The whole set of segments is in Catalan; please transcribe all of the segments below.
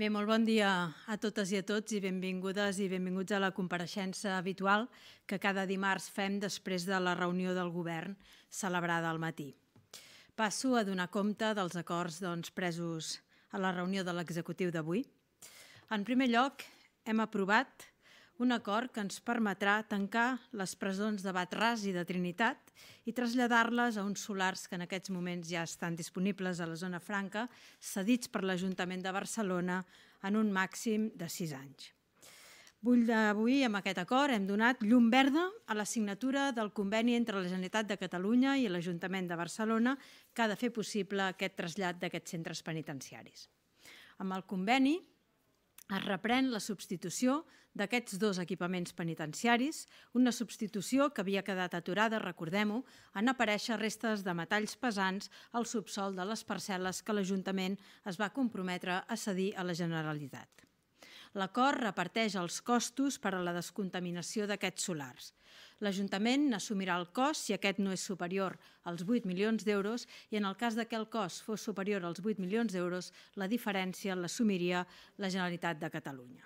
Bé, molt bon dia a totes i a tots i benvingudes i benvinguts a la compareixença habitual que cada dimarts fem després de la reunió del govern celebrada al matí. Passo a donar compte dels acords doncs, presos a la reunió de l'executiu d'avui. En primer lloc, hem aprovat un acord que ens permetrà tancar les presons de Batràs i de Trinitat i traslladar-les a uns solars que en aquests moments ja estan disponibles a la zona franca, cedits per l'Ajuntament de Barcelona en un màxim de sis anys. Vull avui, amb aquest acord, hem donat llum verda a la signatura del conveni entre la Generalitat de Catalunya i l'Ajuntament de Barcelona que ha de fer possible aquest trasllat d'aquests centres penitenciaris. Amb el conveni, es reprèn la substitució d'aquests dos equipaments penitenciaris, una substitució que havia quedat aturada, recordem-ho, en aparèixer restes de metalls pesants al subsol de les parcel·les que l'Ajuntament es va comprometre a cedir a la Generalitat l'acord reparteix els costos per a la descontaminació d'aquests solars. L'Ajuntament n'assumirà el cost si aquest no és superior als 8 milions d'euros i en el cas de que el cost fos superior als 8 milions d'euros, la diferència l'assumiria la Generalitat de Catalunya.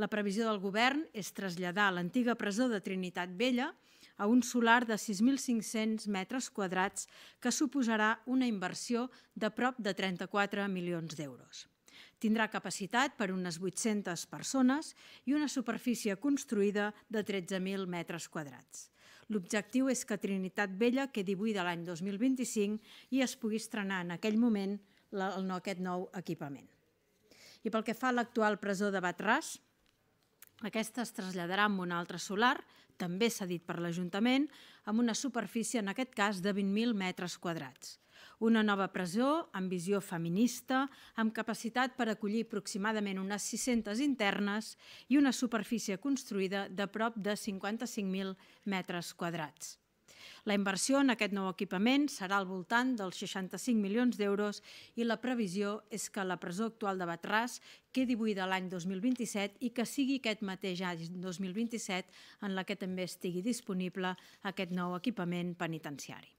La previsió del govern és traslladar l'antiga presó de Trinitat Vella a un solar de 6.500 metres quadrats que suposarà una inversió de prop de 34 milions d'euros. Tindrà capacitat per unes 800 persones i una superfície construïda de 13.000 metres quadrats. L'objectiu és que Trinitat Vella quedi buida l'any 2025 i es pugui estrenar en aquell moment aquest nou equipament. I pel que fa a l'actual presó de Batràs, aquesta es traslladarà amb un altre solar, també cedit per l'Ajuntament, amb una superfície, en aquest cas, de 20.000 metres quadrats. Una nova presó amb visió feminista, amb capacitat per acollir aproximadament unes 600 internes i una superfície construïda de prop de 55.000 metres quadrats. La inversió en aquest nou equipament serà al voltant dels 65 milions d'euros i la previsió és que la presó actual de Batràs quedi buida l'any 2027 i que sigui aquest mateix any 2027 en la que també estigui disponible aquest nou equipament penitenciari.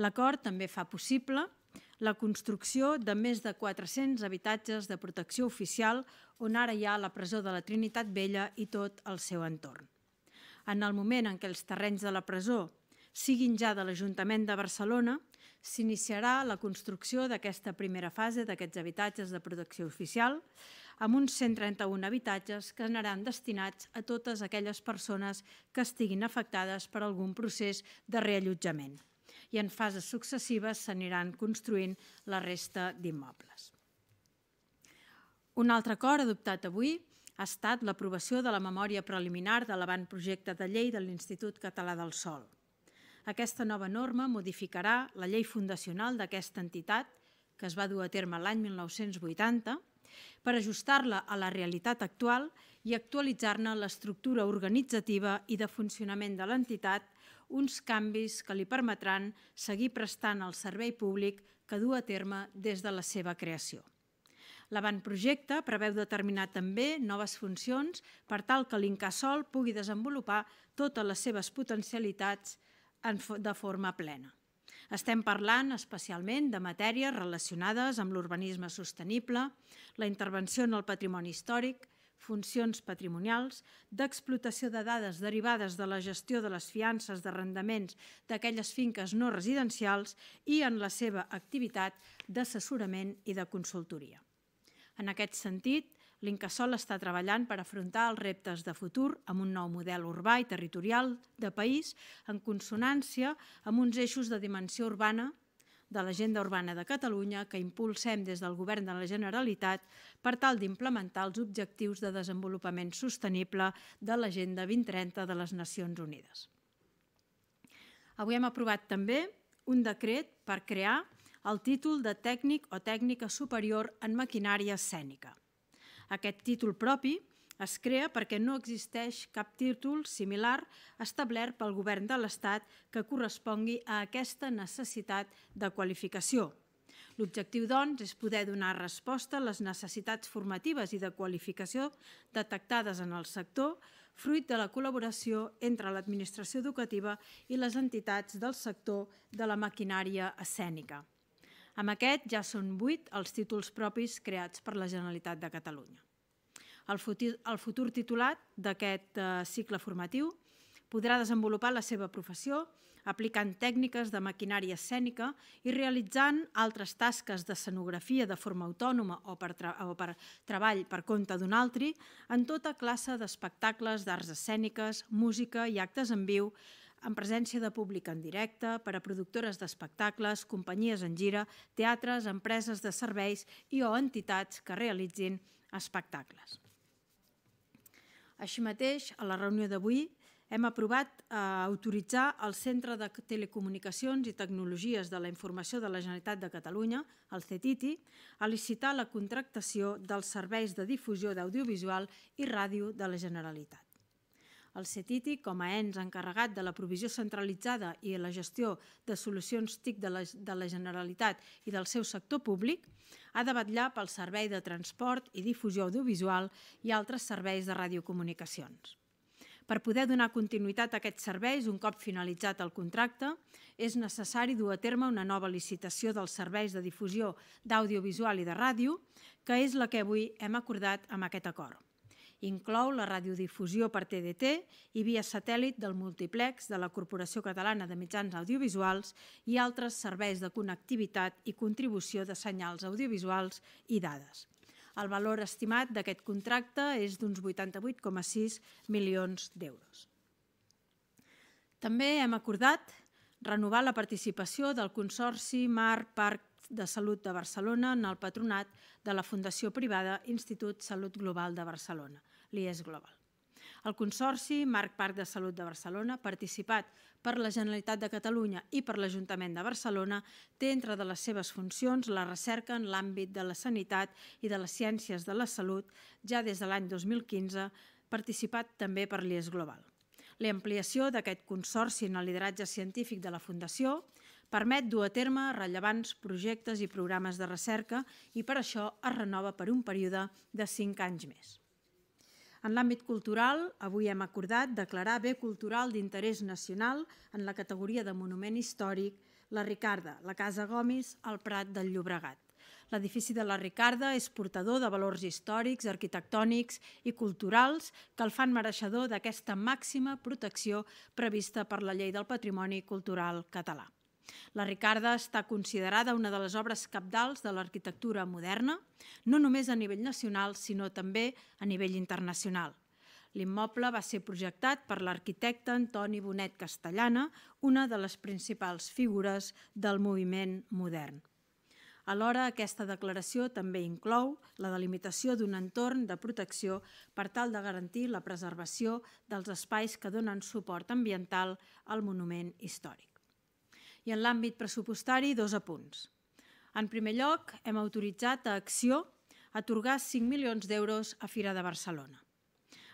L'acord també fa possible la construcció de més de 400 habitatges de protecció oficial on ara hi ha la presó de la Trinitat Vella i tot el seu entorn. En el moment en què els terrenys de la presó siguin ja de l'Ajuntament de Barcelona, s'iniciarà la construcció d'aquesta primera fase d'aquests habitatges de protecció oficial amb uns 131 habitatges que aniran destinats a totes aquelles persones que estiguin afectades per algun procés de reallotjament i en fases successives s'aniran construint la resta d'immobles. Un altre acord adoptat avui ha estat l'aprovació de la memòria preliminar de l'avantprojecte de llei de l'Institut Català del Sol. Aquesta nova norma modificarà la llei fundacional d'aquesta entitat, que es va dur a terme l'any 1980, per ajustar-la a la realitat actual i actualitzar-ne l'estructura organitzativa i de funcionament de l'entitat uns canvis que li permetran seguir prestant el servei públic que du a terme des de la seva creació. L'avantprojecte preveu determinar també noves funcions per tal que l'Incasol pugui desenvolupar totes les seves potencialitats de forma plena. Estem parlant especialment de matèries relacionades amb l'urbanisme sostenible, la intervenció en el patrimoni històric, funcions patrimonials, d'explotació de dades derivades de la gestió de les fiances d'arrendaments d'aquelles finques no residencials i en la seva activitat d'assessorament i de consultoria. En aquest sentit, l'Incasol està treballant per afrontar els reptes de futur amb un nou model urbà i territorial de país en consonància amb uns eixos de dimensió urbana de l'Agenda Urbana de Catalunya que impulsem des del Govern de la Generalitat per tal d'implementar els objectius de desenvolupament sostenible de l'Agenda 2030 de les Nacions Unides. Avui hem aprovat també un decret per crear el títol de tècnic o tècnica superior en maquinària escènica. Aquest títol propi es crea perquè no existeix cap títol similar establert pel govern de l'Estat que correspongui a aquesta necessitat de qualificació. L'objectiu, doncs, és poder donar resposta a les necessitats formatives i de qualificació detectades en el sector, fruit de la col·laboració entre l'administració educativa i les entitats del sector de la maquinària escènica. Amb aquest ja són vuit els títols propis creats per la Generalitat de Catalunya. El futur, el futur titulat d'aquest eh, cicle formatiu podrà desenvolupar la seva professió aplicant tècniques de maquinària escènica i realitzant altres tasques de de forma autònoma o per, o per treball per compte d'un altri en tota classe d'espectacles d'arts escèniques, música i actes en viu en presència de públic en directe, per a productores d'espectacles, companyies en gira, teatres, empreses de serveis i o entitats que realitzin espectacles. Així mateix, a la reunió d'avui, hem aprovat eh, autoritzar el Centre de Telecomunicacions i Tecnologies de la Informació de la Generalitat de Catalunya, el CETITI, a licitar la contractació dels serveis de difusió d'audiovisual i ràdio de la Generalitat. El CETITI, com a ens encarregat de la provisió centralitzada i la gestió de solucions TIC de la, de la Generalitat i del seu sector públic, ha de vetllar pel servei de transport i difusió audiovisual i altres serveis de radiocomunicacions. Per poder donar continuïtat a aquests serveis, un cop finalitzat el contracte, és necessari dur a terme una nova licitació dels serveis de difusió d'audiovisual i de ràdio, que és la que avui hem acordat amb aquest acord. Inclou la radiodifusió per TDT i via satèl·lit del multiplex de la Corporació Catalana de Mitjans Audiovisuals i altres serveis de connectivitat i contribució de senyals audiovisuals i dades. El valor estimat d'aquest contracte és d'uns 88,6 milions d'euros. També hem acordat renovar la participació del Consorci Mar Parc de Salut de Barcelona en el patronat de la Fundació Privada Institut Salut Global de Barcelona l'IES Global. El Consorci Marc Parc de Salut de Barcelona, participat per la Generalitat de Catalunya i per l'Ajuntament de Barcelona, té entre de les seves funcions la recerca en l'àmbit de la sanitat i de les ciències de la salut, ja des de l'any 2015, participat també per l'IES Global. L'ampliació d'aquest consorci en el lideratge científic de la Fundació permet dur a terme rellevants projectes i programes de recerca i per això es renova per un període de 5 anys més. En l'àmbit cultural, avui hem acordat declarar bé cultural d'interès nacional en la categoria de monument històric la Ricarda, la Casa Gomis, al Prat del Llobregat. L'edifici de la Ricarda és portador de valors històrics, arquitectònics i culturals que el fan mereixedor d'aquesta màxima protecció prevista per la Llei del Patrimoni Cultural Català. La Ricarda està considerada una de les obres capdals de l'arquitectura moderna, no només a nivell nacional, sinó també a nivell internacional. L'immoble va ser projectat per l'arquitecte Antoni Bonet Castellana, una de les principals figures del moviment modern. Alhora, aquesta declaració també inclou la delimitació d'un entorn de protecció per tal de garantir la preservació dels espais que donen suport ambiental al monument històric i en l'àmbit pressupostari dos apunts. En primer lloc, hem autoritzat a Acció atorgar 5 milions d'euros a Fira de Barcelona.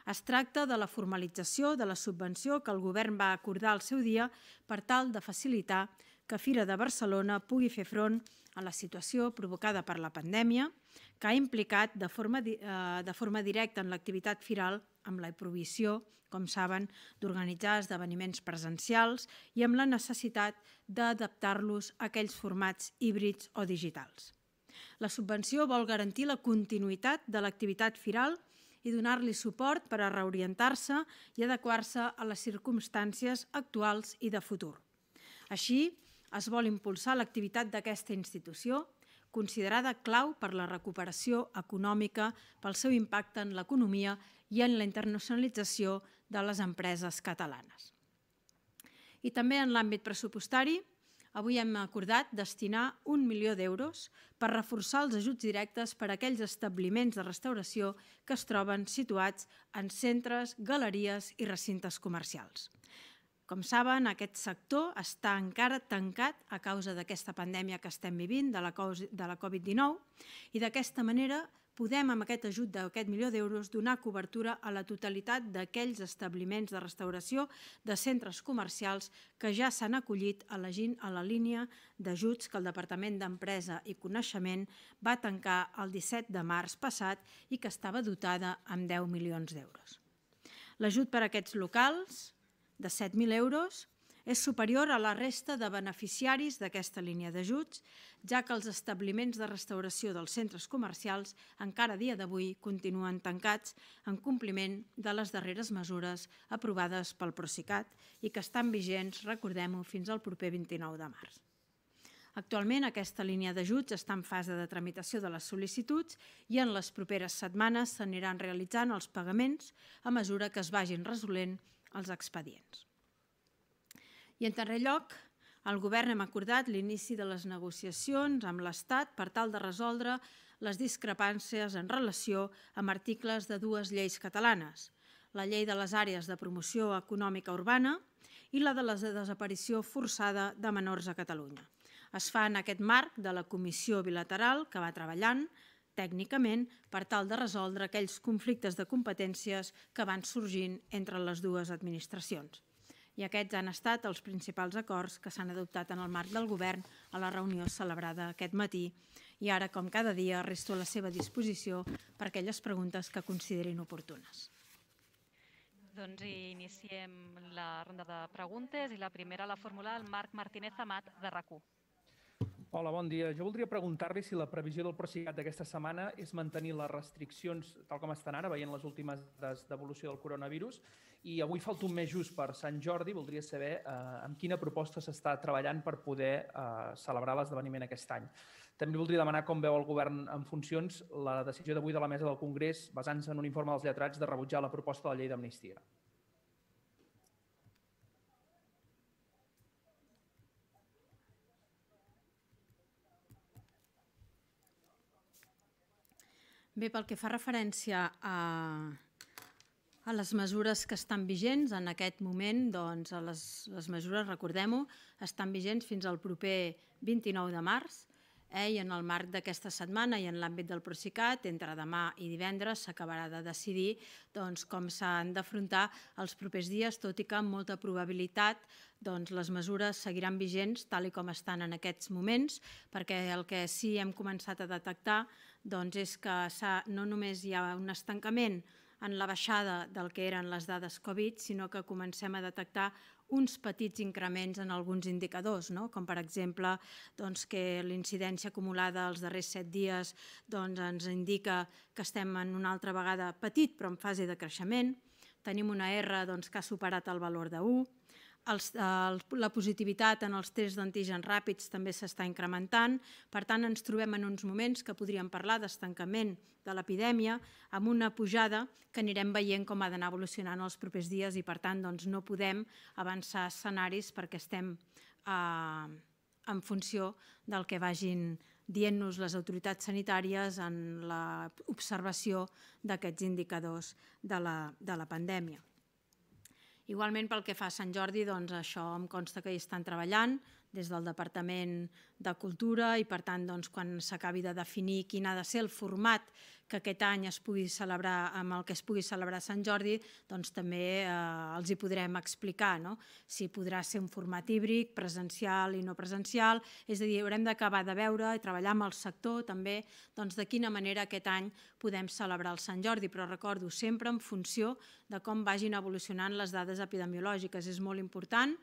Es tracta de la formalització de la subvenció que el govern va acordar al seu dia per tal de facilitar que Fira de Barcelona pugui fer front a la situació provocada per la pandèmia que ha implicat de forma, eh, de forma directa en l'activitat firal amb la provisió, com saben, d'organitzar esdeveniments presencials i amb la necessitat d'adaptar-los a aquells formats híbrids o digitals. La subvenció vol garantir la continuïtat de l'activitat firal i donar-li suport per a reorientar-se i adequar-se a les circumstàncies actuals i de futur. Així, es vol impulsar l'activitat d'aquesta institució considerada clau per la recuperació econòmica pel seu impacte en l'economia i en la internacionalització de les empreses catalanes. I també en l'àmbit pressupostari, avui hem acordat destinar un milió d'euros per reforçar els ajuts directes per a aquells establiments de restauració que es troben situats en centres, galeries i recintes comercials. Com saben, aquest sector està encara tancat a causa d'aquesta pandèmia que estem vivint, de la Covid-19, i d'aquesta manera podem, amb aquest ajut d'aquest milió d'euros, donar cobertura a la totalitat d'aquells establiments de restauració de centres comercials que ja s'han acollit gent a la línia d'ajuts que el Departament d'Empresa i Coneixement va tancar el 17 de març passat i que estava dotada amb 10 milions d'euros. L'ajut per a aquests locals de 7.000 euros és superior a la resta de beneficiaris d'aquesta línia d'ajuts, ja que els establiments de restauració dels centres comercials encara a dia d'avui continuen tancats en compliment de les darreres mesures aprovades pel Procicat i que estan vigents, recordem-ho, fins al proper 29 de març. Actualment aquesta línia d'ajuts està en fase de tramitació de les sol·licituds i en les properes setmanes s'aniran realitzant els pagaments a mesura que es vagin resolent els expedients. I en tercer lloc, el govern hem acordat l'inici de les negociacions amb l'Estat per tal de resoldre les discrepàncies en relació amb articles de dues lleis catalanes, la llei de les àrees de promoció econòmica urbana i la de la desaparició forçada de menors a Catalunya. Es fa en aquest marc de la comissió bilateral que va treballant, tècnicament per tal de resoldre aquells conflictes de competències que van sorgint entre les dues administracions. I aquests han estat els principals acords que s'han adoptat en el marc del govern a la reunió celebrada aquest matí i ara, com cada dia, resto a la seva disposició per aquelles preguntes que considerin oportunes. Doncs iniciem la ronda de preguntes i la primera la formula el Marc Martínez Amat de RAC1. Hola, bon dia. Jo voldria preguntar-li si la previsió del Procicat d'aquesta setmana és mantenir les restriccions tal com estan ara, veient les últimes dades d'evolució del coronavirus. I avui falta un mes just per Sant Jordi. Voldria saber eh, amb quina proposta s'està treballant per poder eh, celebrar l'esdeveniment aquest any. També voldria demanar com veu el govern en funcions la decisió d'avui de la mesa del Congrés basant-se en un informe dels lletrats de rebutjar la proposta de la llei d'amnistia. Bé, pel que fa referència a, a les mesures que estan vigents en aquest moment, doncs les, les mesures, recordem-ho, estan vigents fins al proper 29 de març Eh, I en el marc d'aquesta setmana i en l'àmbit del Procicat, entre demà i divendres s'acabarà de decidir doncs, com s'han d'afrontar els propers dies, tot i que amb molta probabilitat doncs les mesures seguiran vigents tal com estan en aquests moments, perquè el que sí hem començat a detectar doncs és que no només hi ha un estancament en la baixada del que eren les dades Covid, sinó que comencem a detectar uns petits increments en alguns indicadors, no? com per exemple doncs, que l'incidència acumulada els darrers set dies doncs, ens indica que estem en una altra vegada petit però en fase de creixement, tenim una R doncs, que ha superat el valor de 1, els, el, la positivitat en els tests d'antígens ràpids també s'està incrementant. Per tant, ens trobem en uns moments que podríem parlar d'estancament de l'epidèmia amb una pujada que anirem veient com ha d'anar evolucionant els propers dies i, per tant, doncs, no podem avançar escenaris perquè estem eh, en funció del que vagin dient-nos les autoritats sanitàries en l'observació d'aquests indicadors de la, de la pandèmia. Igualment, pel que fa a Sant Jordi, doncs això em consta que hi estan treballant, des del Departament de Cultura i, per tant, doncs, quan s'acabi de definir quin ha de ser el format que aquest any es pugui celebrar, amb el que es pugui celebrar Sant Jordi, doncs també eh, els hi podrem explicar, no? si podrà ser un format híbric, presencial i no presencial, és a dir, haurem d'acabar de veure i treballar amb el sector també doncs, de quina manera aquest any podem celebrar el Sant Jordi, però recordo sempre en funció de com vagin evolucionant les dades epidemiològiques. És molt important,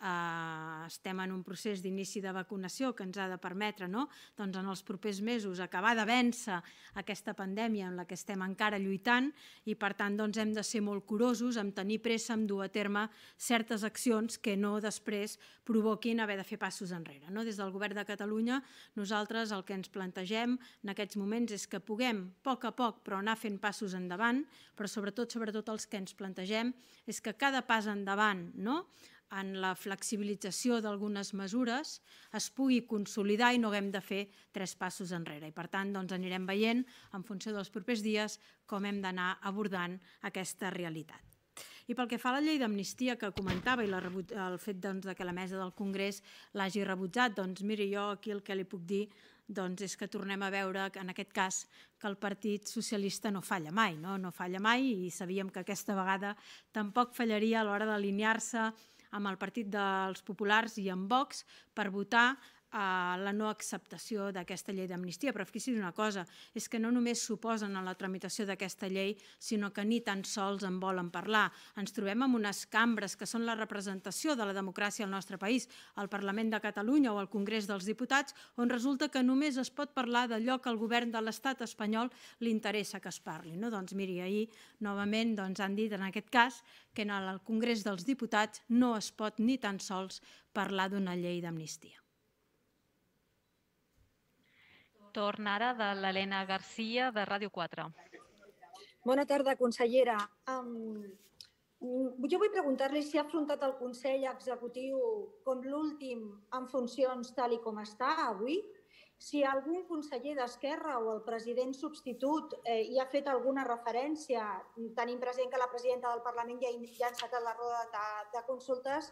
eh, estem en un procés d'inici de vacunació que ens ha de permetre no? doncs en els propers mesos acabar de vèncer aquesta pandèmia en la que estem encara lluitant i per tant doncs, hem de ser molt curosos en tenir pressa en dur a terme certes accions que no després provoquin haver de fer passos enrere. No? Des del Govern de Catalunya nosaltres el que ens plantegem en aquests moments és que puguem a poc a poc però anar fent passos endavant, però sobretot sobretot els que ens plantegem és que cada pas endavant no? en la flexibilització d'algunes mesures es pugui consolidar i no haguem de fer tres passos enrere. I per tant, doncs, anirem veient, en funció dels propers dies, com hem d'anar abordant aquesta realitat. I pel que fa a la llei d'amnistia que comentava i la, el fet doncs, de que la mesa del Congrés l'hagi rebutjat, doncs miri, jo aquí el que li puc dir doncs és que tornem a veure, que, en aquest cas, que el Partit Socialista no falla mai, no, no falla mai i sabíem que aquesta vegada tampoc fallaria a l'hora d'alinear-se amb el Partit dels Populars i amb Vox per votar a la no acceptació d'aquesta llei d'amnistia, però fixi's una cosa, és que no només suposen a la tramitació d'aquesta llei, sinó que ni tan sols en volen parlar. Ens trobem en unes cambres que són la representació de la democràcia al nostre país, al Parlament de Catalunya o al Congrés dels Diputats, on resulta que només es pot parlar d'allò que al govern de l'estat espanyol li interessa que es parli. No? Doncs miri, ahir novament doncs, han dit en aquest cas que en el Congrés dels Diputats no es pot ni tan sols parlar d'una llei d'amnistia torn ara de l'Helena Garcia de Ràdio 4. Bona tarda, consellera. Um, jo vull preguntar-li si ha afrontat el Consell Executiu com l'últim en funcions tal i com està avui, si algun conseller d'Esquerra o el president substitut eh, hi ha fet alguna referència, tenim present que la presidenta del Parlament ja ha encetat la roda de, de consultes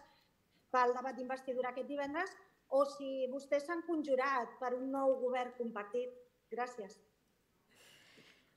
pel debat d'investidura aquest divendres, o si vostès s'han conjurat per un nou govern compartit. Gràcies.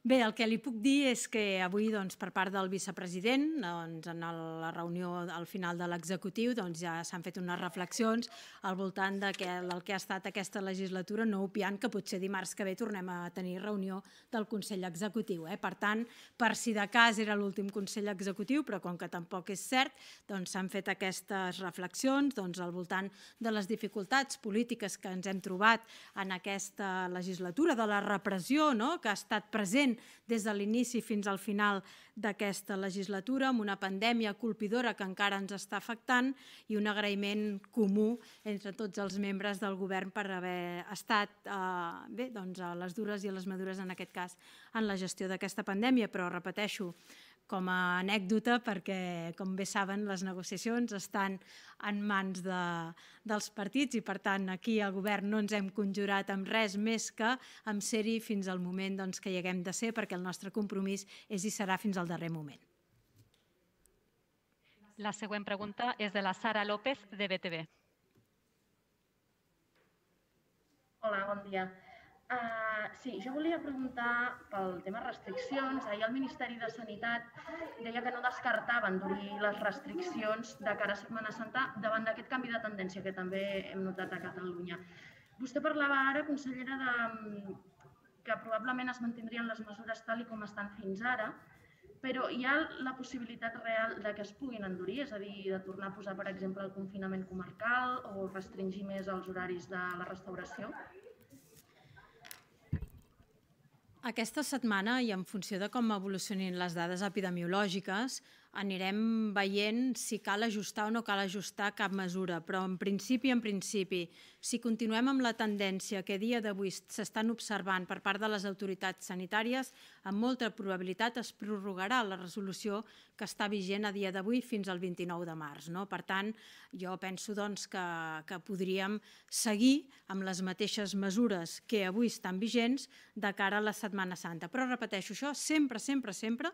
Bé, el que li puc dir és que avui, doncs, per part del vicepresident, doncs, en el, la reunió al final de l'executiu, doncs, ja s'han fet unes reflexions al voltant de que, del que ha estat aquesta legislatura, no opiant que potser dimarts que ve tornem a tenir reunió del Consell Executiu. Eh? Per tant, per si de cas era l'últim Consell Executiu, però com que tampoc és cert, doncs s'han fet aquestes reflexions doncs, al voltant de les dificultats polítiques que ens hem trobat en aquesta legislatura, de la repressió no? que ha estat present fent des de l'inici fins al final d'aquesta legislatura, amb una pandèmia colpidora que encara ens està afectant i un agraïment comú entre tots els membres del govern per haver estat eh, bé, doncs, a les dures i a les madures en aquest cas en la gestió d'aquesta pandèmia, però repeteixo, com a anècdota perquè, com bé saben, les negociacions estan en mans de, dels partits i, per tant, aquí al govern no ens hem conjurat amb res més que amb ser-hi fins al moment doncs, que hi haguem de ser perquè el nostre compromís és i serà fins al darrer moment. La següent pregunta és de la Sara López, de BTV. Hola, bon dia. Uh, sí, jo volia preguntar pel tema restriccions. Ahir el Ministeri de Sanitat deia que no descartaven durir les restriccions de cara a Setmana Santa davant d'aquest canvi de tendència que també hem notat a Catalunya. Vostè parlava ara, consellera, de mm, que probablement es mantindrien les mesures tal i com estan fins ara, però hi ha la possibilitat real de que es puguin endurir, és a dir, de tornar a posar, per exemple, el confinament comarcal o restringir més els horaris de la restauració? Aquesta setmana, i en funció de com evolucionin les dades epidemiològiques, anirem veient si cal ajustar o no cal ajustar cap mesura, però en principi, en principi, si continuem amb la tendència que dia d'avui s'estan observant per part de les autoritats sanitàries, amb molta probabilitat es prorrogarà la resolució que està vigent a dia d'avui fins al 29 de març. No? Per tant, jo penso doncs, que, que podríem seguir amb les mateixes mesures que avui estan vigents de cara a la Setmana Santa. Però repeteixo això, sempre, sempre, sempre,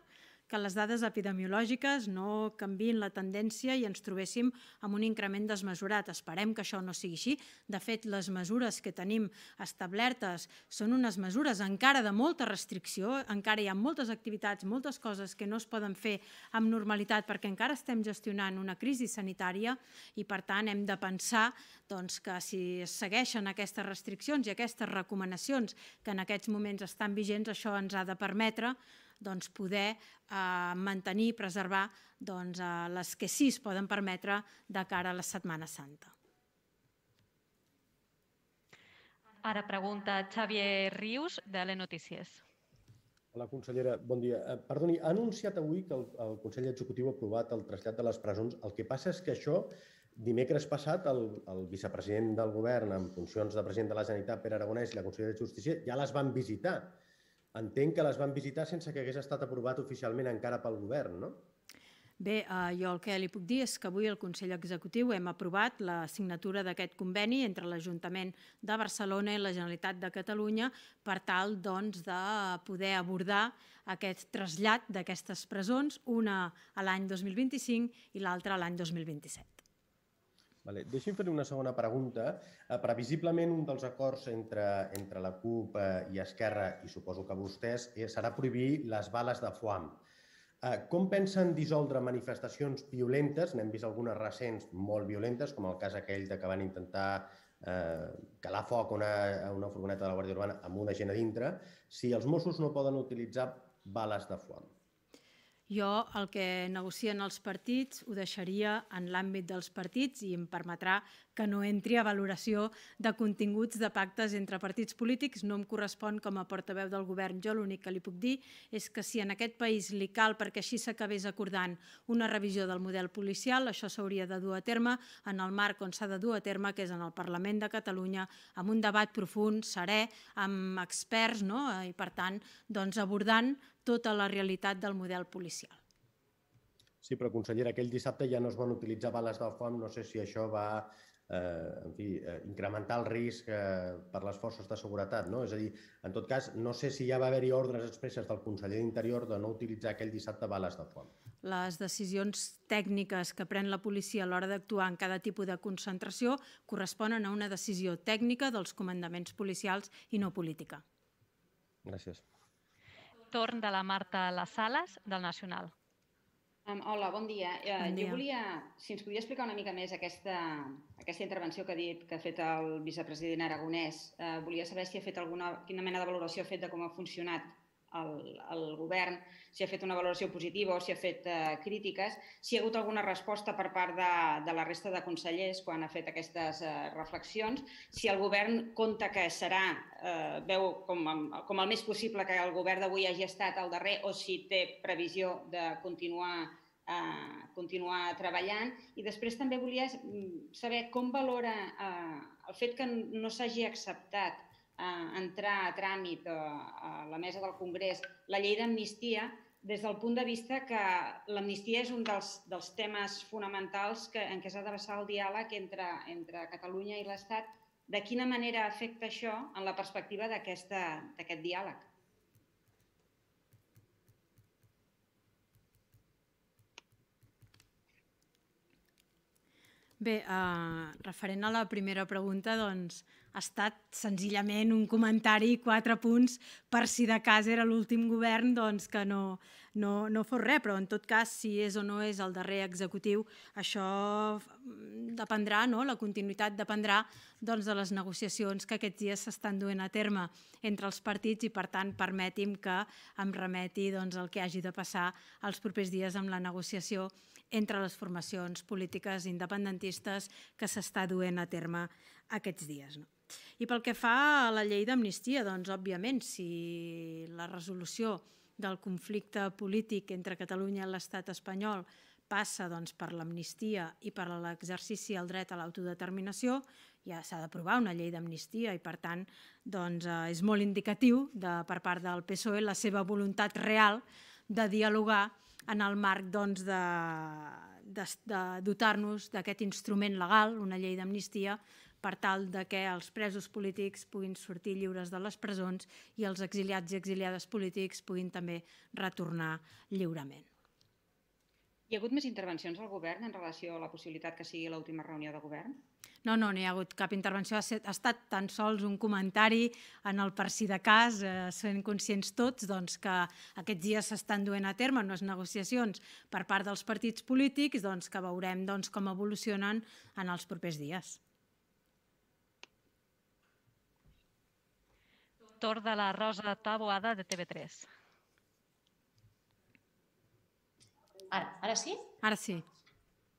que les dades epidemiològiques no canvin la tendència i ens trobéssim amb un increment desmesurat. Esperem que això no sigui així. De fet, les mesures que tenim establertes són unes mesures encara de molta restricció, encara hi ha moltes activitats, moltes coses que no es poden fer amb normalitat perquè encara estem gestionant una crisi sanitària i, per tant, hem de pensar doncs, que si es segueixen aquestes restriccions i aquestes recomanacions que en aquests moments estan vigents, això ens ha de permetre doncs, poder eh, mantenir i preservar doncs, eh, les que sí es poden permetre de cara a la Setmana Santa. Ara pregunta Xavier Rius, de Le Notícies. Hola, consellera, bon dia. Eh, perdoni, ha anunciat avui que el, Consell Executiu ha aprovat el trasllat de les presons. El que passa és que això, dimecres passat, el, el vicepresident del govern, en funcions de president de la Generalitat, Pere Aragonès, i la consellera de Justícia, ja les van visitar. Entenc que les van visitar sense que hagués estat aprovat oficialment encara pel govern, no? Bé, eh, jo el que li puc dir és que avui el Consell Executiu hem aprovat la signatura d'aquest conveni entre l'Ajuntament de Barcelona i la Generalitat de Catalunya per tal doncs, de poder abordar aquest trasllat d'aquestes presons, una a l'any 2025 i l'altra a l'any 2027. Vale. Deixi'm fer una segona pregunta. Eh, previsiblement un dels acords entre, entre la CUP eh, i Esquerra, i suposo que vostès, eh, serà prohibir les bales de foam. Com pensen dissoldre manifestacions violentes? N'hem vist algunes recents molt violentes, com el cas aquell de que van intentar eh, calar foc a una, una furgoneta de la Guàrdia Urbana amb una gent a dintre, si els Mossos no poden utilitzar bales de foam. Jo el que negocien els partits ho deixaria en l'àmbit dels partits i em permetrà que no entri a valoració de continguts de pactes entre partits polítics. No em correspon com a portaveu del govern. Jo l'únic que li puc dir és que si en aquest país li cal perquè així s'acabés acordant una revisió del model policial, això s'hauria de dur a terme en el marc on s'ha de dur a terme, que és en el Parlament de Catalunya, amb un debat profund, serè, amb experts, no? i per tant, doncs, abordant tota la realitat del model policial. Sí, però consellera, aquell dissabte ja no es van utilitzar bales de foc, no sé si això va eh, en fi, eh, incrementar el risc eh, per les forces de seguretat. No? És a dir, en tot cas, no sé si ja va haver-hi ordres expresses del conseller d'Interior de no utilitzar aquell dissabte bales de foc. Les decisions tècniques que pren la policia a l'hora d'actuar en cada tipus de concentració corresponen a una decisió tècnica dels comandaments policials i no política. Gràcies. Torn de la Marta Les Sales, del Nacional. Um, hola, bon dia. Uh, bon dia. Jo volia, si ens podia explicar una mica més aquesta, aquesta intervenció que ha dit que ha fet el vicepresident Aragonès, uh, volia saber si ha fet alguna, quina mena de valoració ha fet de com ha funcionat el, el govern, si ha fet una valoració positiva o si ha fet eh, crítiques, si hi ha hagut alguna resposta per part de, de la resta de consellers quan ha fet aquestes eh, reflexions, si el govern compta que serà, eh, veu com, com el més possible que el govern d'avui hagi estat el darrer o si té previsió de continuar eh, continuar treballant. I després també volia mm, saber com valora eh, el fet que no s'hagi acceptat eh, entrar a tràmit a, eh, a la mesa del Congrés la llei d'amnistia des del punt de vista que l'amnistia és un dels, dels temes fonamentals que, en què s'ha passar el diàleg entre, entre Catalunya i l'Estat. De quina manera afecta això en la perspectiva d'aquest diàleg? Bé, eh, referent a la primera pregunta, doncs, ha estat senzillament un comentari, quatre punts, per si de cas era l'últim govern doncs, que no no, no fos res, però en tot cas, si és o no és el darrer executiu, això mm, dependrà, no? la continuïtat dependrà doncs, de les negociacions que aquests dies s'estan duent a terme entre els partits i, per tant, permeti'm que em remeti doncs, el que hagi de passar els propers dies amb la negociació entre les formacions polítiques independentistes que s'està duent a terme aquests dies. No? I pel que fa a la llei d'amnistia, doncs, òbviament, si la resolució del conflicte polític entre Catalunya i l'estat espanyol passa doncs, per l'amnistia i per l'exercici del dret a l'autodeterminació, ja s'ha d'aprovar una llei d'amnistia i, per tant, doncs, eh, és molt indicatiu de, per part del PSOE la seva voluntat real de dialogar en el marc doncs, de, de, de dotar-nos d'aquest instrument legal, una llei d'amnistia, per tal de que els presos polítics puguin sortir lliures de les presons i els exiliats i exiliades polítics puguin també retornar lliurement. Hi ha hagut més intervencions al govern en relació a la possibilitat que sigui l'última reunió de govern? No, no, no hi ha hagut cap intervenció. Ha, set, ha estat tan sols un comentari en el per si de cas, eh, sent conscients tots doncs, que aquests dies s'estan duent a terme unes negociacions per part dels partits polítics doncs, que veurem doncs, com evolucionen en els propers dies. autor de La Rosa Taboada de TV3. Ara, ara sí? Ara sí.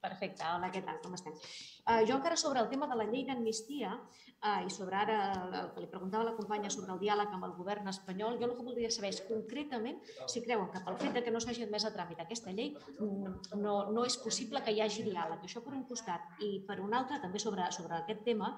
Perfecte, hola, què tal? Com estem? Uh, jo encara sobre el tema de la llei d'amnistia uh, i sobre ara el que li preguntava la companya sobre el diàleg amb el govern espanyol, jo el que voldria saber és concretament si creuen que pel fet de que no s'hagi admès a tràmit aquesta llei mm, no, no és possible que hi hagi diàleg. Això per un costat. I per un altre, també sobre, sobre aquest tema,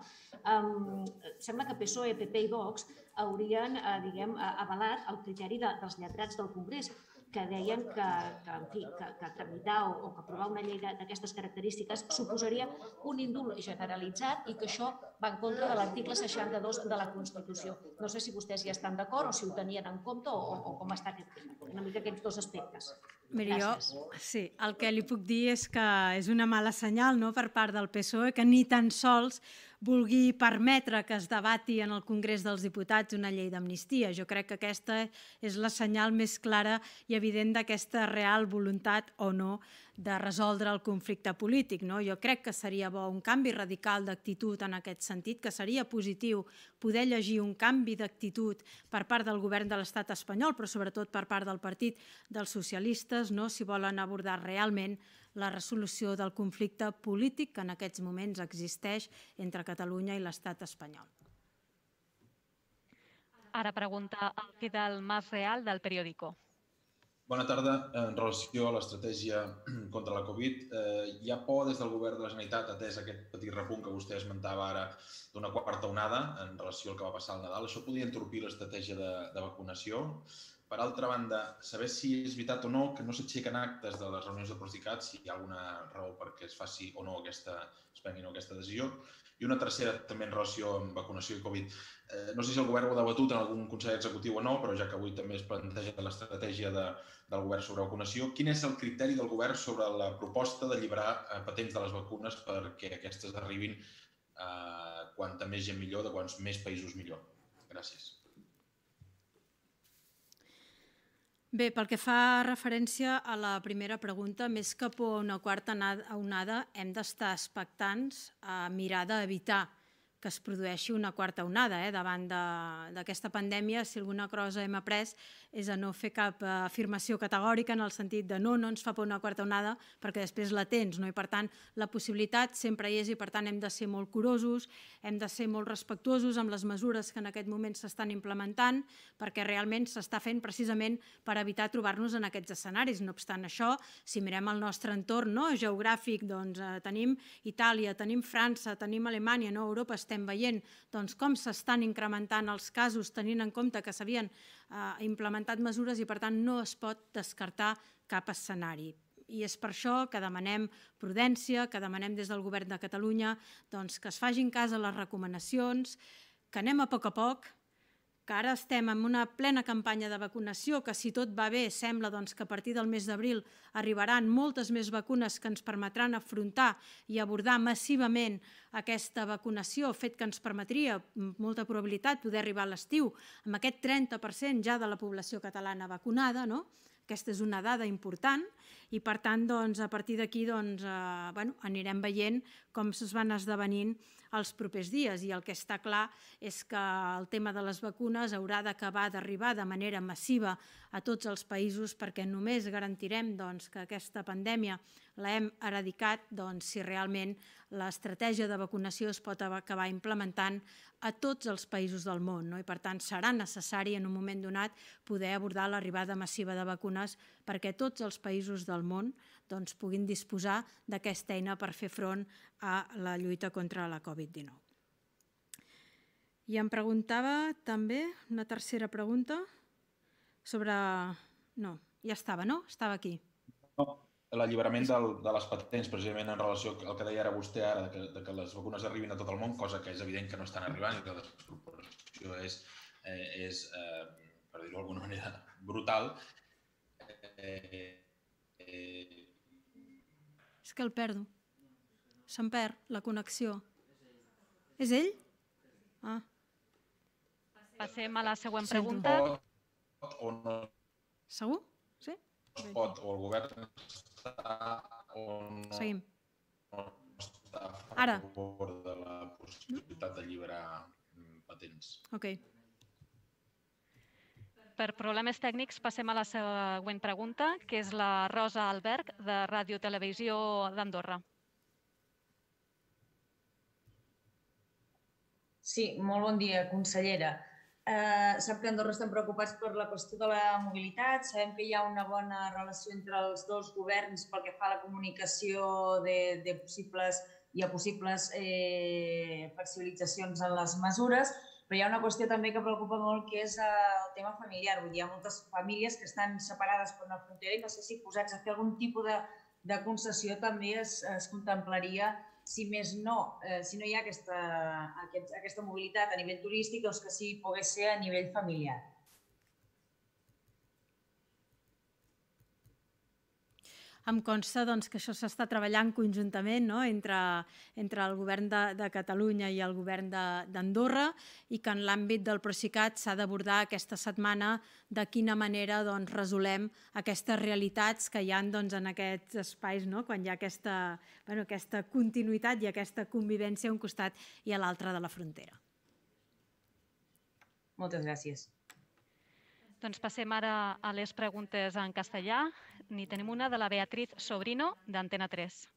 um, sembla que PSOE, PP i Vox haurien, uh, diguem, avalat el criteri de, dels lletrats del Congrés que deien que, que, en fi, que, que tramitar o, o que aprovar una llei d'aquestes característiques suposaria un índol generalitzat i que això va en contra de l'article 62 de la Constitució. No sé si vostès ja estan d'acord o si ho tenien en compte o, o com està aquest tema. Una mica aquests dos aspectes. Mira, jo, sí, el que li puc dir és que és una mala senyal no, per part del PSOE que ni tan sols vulgui permetre que es debati en el Congrés dels Diputats una llei d'amnistia. Jo crec que aquesta és la senyal més clara i evident d'aquesta real voluntat o no de resoldre el conflicte polític. No? Jo crec que seria bo un canvi radical d'actitud en aquest sentit, que seria positiu poder llegir un canvi d'actitud per part del govern de l'estat espanyol, però sobretot per part del Partit dels Socialistes, no? si volen abordar realment la resolució del conflicte polític que en aquests moments existeix entre Catalunya i l'estat espanyol. Ara pregunta el que del Mas Real del periòdico. Bona tarda. En relació a l'estratègia contra la Covid, eh, hi ha por des del govern de la Generalitat, atès aquest petit repunt que vostè esmentava ara d'una quarta onada en relació al que va passar al Nadal. Això podria entorpir l'estratègia de, de vacunació? Per altra banda, saber si és veritat o no que no s'aixequen actes de les reunions de Procicat, si hi ha alguna raó perquè es faci o no aquesta, es prengui no aquesta decisió. I una tercera, també en relació amb vacunació i Covid. Eh, no sé si el govern ho ha debatut en algun consell executiu o no, però ja que avui també es planteja l'estratègia de, del govern sobre vacunació, quin és el criteri del govern sobre la proposta d'alliberar eh, patents de les vacunes perquè aquestes arribin eh, quanta més gent millor, de quants més països millor? Gràcies. Bé, pel que fa referència a la primera pregunta, més que por una quarta onada, hem d'estar expectants a mirar d'evitar que es produeixi una quarta onada eh, davant d'aquesta pandèmia. Si alguna cosa hem après és a no fer cap afirmació categòrica en el sentit de no, no ens fa por una quarta onada perquè després la tens. No? I per tant, la possibilitat sempre hi és i per tant hem de ser molt curosos, hem de ser molt respectuosos amb les mesures que en aquest moment s'estan implementant perquè realment s'està fent precisament per evitar trobar-nos en aquests escenaris. No obstant això, si mirem el nostre entorn no, geogràfic, doncs eh, tenim Itàlia, tenim França, tenim Alemanya, no? Europa estem veient doncs, com s'estan incrementant els casos tenint en compte que s'havien eh, implementat mesures i per tant no es pot descartar cap escenari i és per això que demanem prudència, que demanem des del Govern de Catalunya doncs, que es fagin cas a les recomanacions, que anem a poc a poc, que ara estem en una plena campanya de vacunació, que si tot va bé sembla doncs, que a partir del mes d'abril arribaran moltes més vacunes que ens permetran afrontar i abordar massivament aquesta vacunació, fet que ens permetria molta probabilitat poder arribar a l'estiu amb aquest 30% ja de la població catalana vacunada, no? aquesta és una dada important, i per tant doncs, a partir d'aquí doncs, eh, bueno, anirem veient com es van esdevenint els propers dies i el que està clar és que el tema de les vacunes haurà d'acabar d'arribar de manera massiva a tots els països perquè només garantirem doncs, que aquesta pandèmia l'hem eradicat doncs, si realment l'estratègia de vacunació es pot acabar implementant a tots els països del món. No? I per tant serà necessari en un moment donat poder abordar l'arribada massiva de vacunes perquè tots els països del món doncs, puguin disposar d'aquesta eina per fer front a la lluita contra la Covid-19. I em preguntava també una tercera pregunta sobre... No, ja estava, no? Estava aquí. No, l'alliberament de les patents, precisament en relació al que deia ara vostè ara, que, de que les vacunes arribin a tot el món, cosa que és evident que no estan arribant i que la desproporció és, eh, és eh, per dir-ho d'alguna manera, brutal, eh, És que el perdo. Se'n perd, la connexió. És ell? Ah. Passem a la següent pregunta. o no. Segur? Sí? Es pot, o el govern està o no. Seguim. està a favor Ara. de la possibilitat de d'alliberar patents. Ok. Per problemes tècnics passem a la següent pregunta, que és la Rosa Alberg, de Ràdio Televisió d'Andorra. Sí, molt bon dia, consellera. Eh, sap que Andorra estem preocupats per la qüestió de la mobilitat, sabem que hi ha una bona relació entre els dos governs pel que fa a la comunicació de, de possibles i a possibles eh, flexibilitzacions en les mesures, però hi ha una qüestió també que preocupa molt, que és el tema familiar. Vull dir, hi ha moltes famílies que estan separades per una frontera i no sé si posats a fer algun tipus de, de concessió també es, es contemplaria, si més no, eh, si no hi ha aquesta, aquest, aquesta mobilitat a nivell turístic, doncs que sí pogués ser a nivell familiar. Em consta doncs, que això s'està treballant conjuntament no? entre, entre el govern de, de Catalunya i el govern d'Andorra i que en l'àmbit del Procicat s'ha d'abordar aquesta setmana de quina manera doncs, resolem aquestes realitats que hi ha doncs, en aquests espais, no? quan hi ha aquesta, bueno, aquesta continuïtat i aquesta convivència a un costat i a l'altre de la frontera. Moltes gràcies. Doncs passem ara a les preguntes en castellà. ni tenemos una de la Beatriz Sobrino, de Antena 3.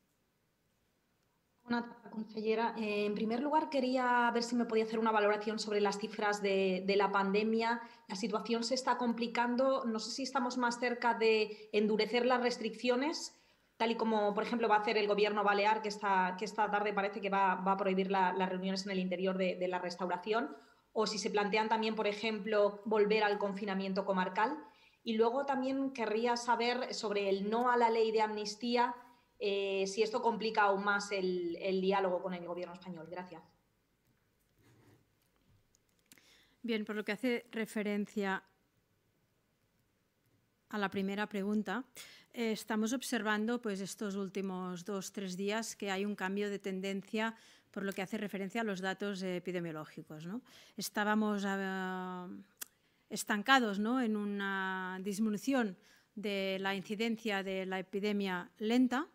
Buenas consellera. Eh, en primer lugar, quería ver si me podía hacer una valoración sobre las cifras de, la pandemia. La situación se está complicando. No sé si estamos más cerca de endurecer las restricciones, tal y como, por ejemplo, va a hacer el Gobierno Balear, que esta, que esta tarde parece que va, va a prohibir las reuniones en el interior de, de la restauración, o si se plantean también, por ejemplo, volver al confinamiento comarcal. Y luego también querría saber sobre el no a la ley de amnistía, eh, si esto complica aún más el, diálogo con el gobierno español. Gracias. Bien, por lo que hace referencia a la primera pregunta, eh, estamos observando pues, estos últimos dos, tres días que hay un cambio de tendencia por lo que hace referencia a los datos epidemiológicos. Estábamos ah, estancados ¿no? en una disminución de la incidencia de la epidemia lenta,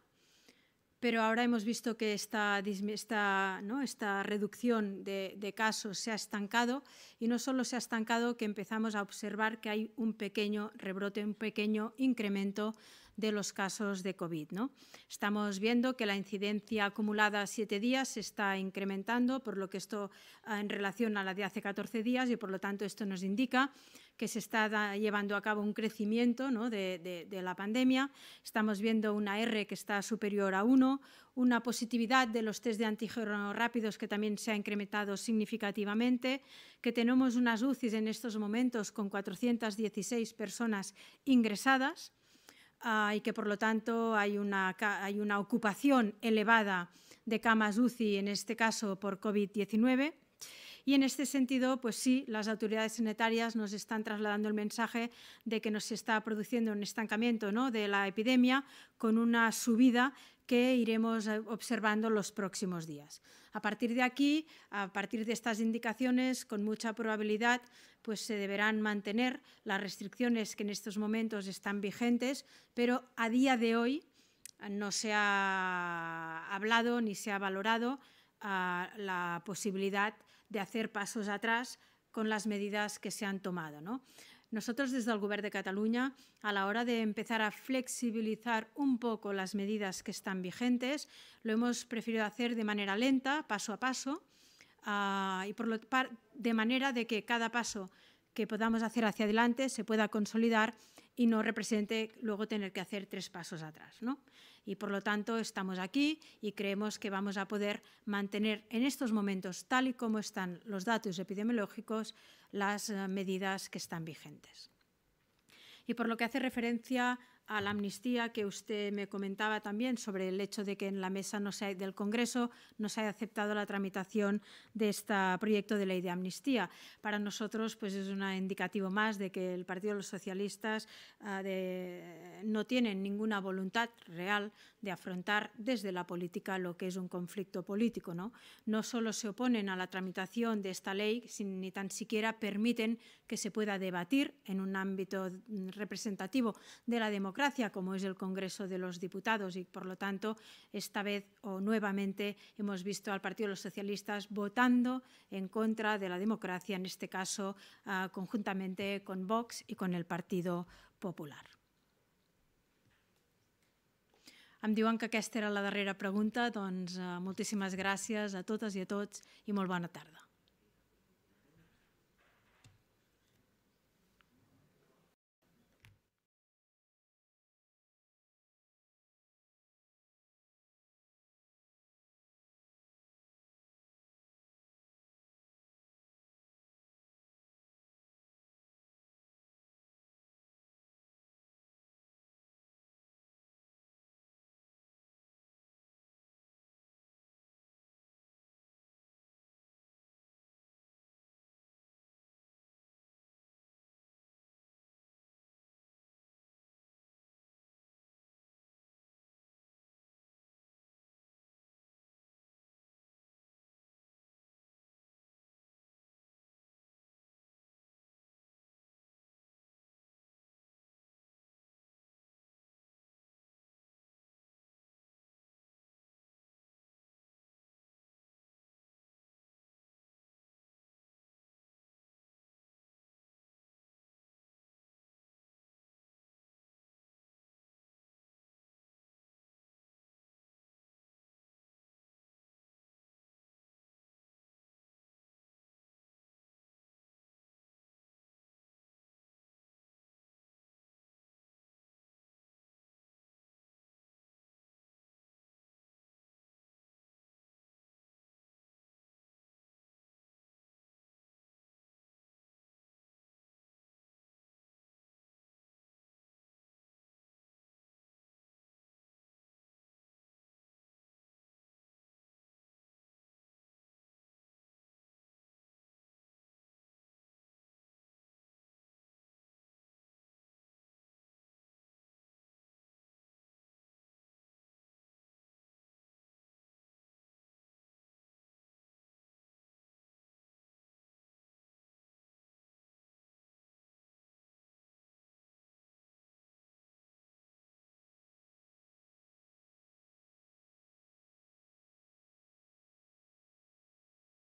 pero ahora hemos visto que esta, esta, ¿no? esta reducción de, de, casos se ha estancado y no solo se ha estancado, que empezamos a observar que hay un pequeño rebrote, un pequeño incremento de los casos de COVID. ¿no? Estamos viendo que la incidencia acumulada a siete días se está incrementando, por lo que esto ah, en relación a la de hace 14 días y por lo tanto esto nos indica que se está llevando a cabo un crecimiento ¿no? de, la pandemia. Estamos viendo una R que está superior a 1, una positividad de los test de antígenos rápidos que también se ha incrementado significativamente, que tenemos unas UCIs en estos momentos con 416 personas ingresadas, Ah, y que por lo tanto hay una, hay una ocupación elevada de camas UCI, en este caso por COVID-19. Y en este sentido, pues sí, las autoridades sanitarias nos están trasladando el mensaje de que nos está produciendo un estancamiento ¿no? de la epidemia con una subida que iremos eh, observando los próximos días. A partir de aquí, a partir de estas indicaciones, con mucha probabilidad, pues se deberán mantener las restricciones que en estos momentos están vigentes, pero a día de hoy eh, no se ha hablado ni se ha valorado ah, la posibilidad de hacer pasos atrás con las medidas que se han tomado. Nosotros desde el Gobierno de Cataluña, a la hora de empezar a flexibilizar un poco las medidas que están vigentes, lo hemos preferido hacer de manera lenta, paso a paso, ah, y de manera de que cada paso que podamos hacer hacia adelante se pueda consolidar y no represente luego tener que hacer tres pasos atrás. Y por lo tanto estamos aquí y creemos que vamos a poder mantener en estos momentos, tal y como están los datos epidemiológicos, las eh, medidas que están vigentes. Y por lo que hace referencia a la amnistía que usted me comentaba también sobre el hecho de que en la mesa no se, del Congreso no se haya aceptado la tramitación de este proyecto de ley de amnistía. Para nosotros pues, es un indicativo más de que el Partido de los Socialistas ah, no tiene ninguna voluntad real de afrontar desde la política lo que es un conflicto político. No, no solo se oponen a la tramitación de esta ley, sin, ni tan siquiera permiten que se pueda debatir en un ámbito representativo de la democracia como es el Congreso de los Diputados, y por lo tanto, esta vez o nuevamente hemos visto al Partido de los Socialistas votando en contra de la democracia, en este caso ah, conjuntamente con Vox y con el Partido Popular. Em diuen que aquesta era la darrera pregunta, doncs ah, a totes i a tots i molt bona tarda.